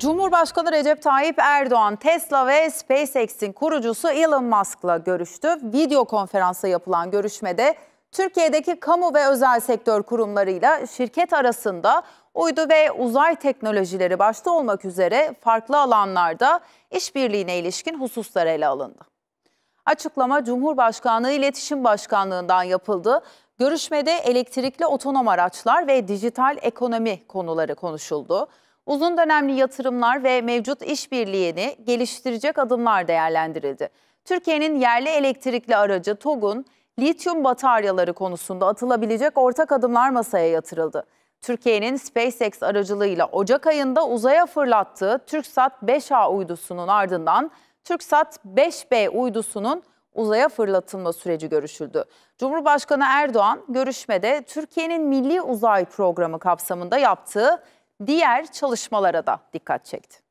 Cumhurbaşkanı Recep Tayyip Erdoğan, Tesla ve SpaceX'in kurucusu Elon Musk'la görüştü. Video konferansa yapılan görüşmede Türkiye'deki kamu ve özel sektör kurumlarıyla şirket arasında uydu ve uzay teknolojileri başta olmak üzere farklı alanlarda işbirliğine ilişkin hususlar ele alındı. Açıklama Cumhurbaşkanlığı İletişim Başkanlığı'ndan yapıldı. Görüşmede elektrikli otonom araçlar ve dijital ekonomi konuları konuşuldu. Uzun dönemli yatırımlar ve mevcut işbirliğini geliştirecek adımlar değerlendirildi. Türkiye'nin yerli elektrikli aracı TOG'un lityum bataryaları konusunda atılabilecek ortak adımlar masaya yatırıldı. Türkiye'nin SpaceX aracılığıyla Ocak ayında uzaya fırlattığı TürkSat 5A uydusunun ardından TürkSat 5B uydusunun uzaya fırlatılma süreci görüşüldü. Cumhurbaşkanı Erdoğan görüşmede Türkiye'nin milli uzay programı kapsamında yaptığı diğer çalışmalara da dikkat çekti.